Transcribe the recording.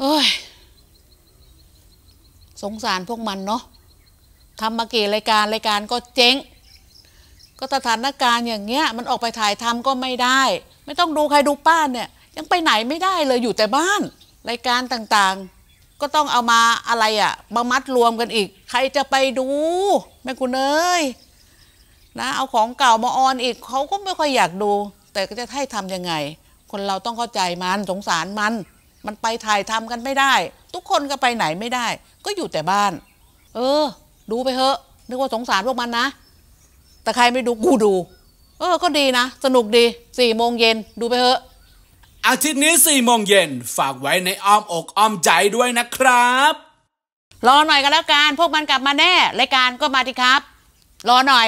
เฮ้ยสงสารพวกมันเนาะทำมาเกี่รายการรายการก็เจ๊ง ก็สถานการณ์อย่างเงี้ยมันออกไปถ่ายทำก็ไม่ได้ ไม่ต้องดูใครดูป้านเนี่ย ยังไปไหนไม่ได้เลยอยู่แต่บ้านรายการต่างๆ ก็ต้องเอามาอะไรอะมามัดรวมกันอีก ใครจะไปดูแม่คุณเอ้ยนะ เอาของเก่ามาออนอีกเขาก็ไม่ค่อยอยากดู แต่ก็จะให้ทำยังไง คนเราต้องเข้าใจมันสงสารมันมันไปถ่ายทำกันไม่ได้ ทุกคนก็ไปไหนไม่ได้ ก็อยู่แต่บ้าน เออ ดูไปเถอะนึกว่าสงสารพวกมันนะ แต่ใครไม่ดู กูดู เออ ก็ดีนะ สนุกดี สี่โมงเย็นดูไปเถอะ อาทิตย์นี้สี่โมงเย็นฝากไว้ในอ้อมอก อ้อมใจด้วยนะครับ รอหน่อยก็แล้วกัน พวกมันกลับมาแน่รายการก็มาดีครับ รอหน่อย